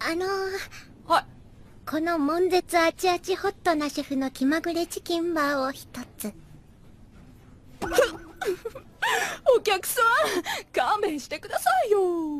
あのー、はいこの悶絶あちあちホットなシェフの気まぐれチキンバーを一つお客さん勘弁してくださいよ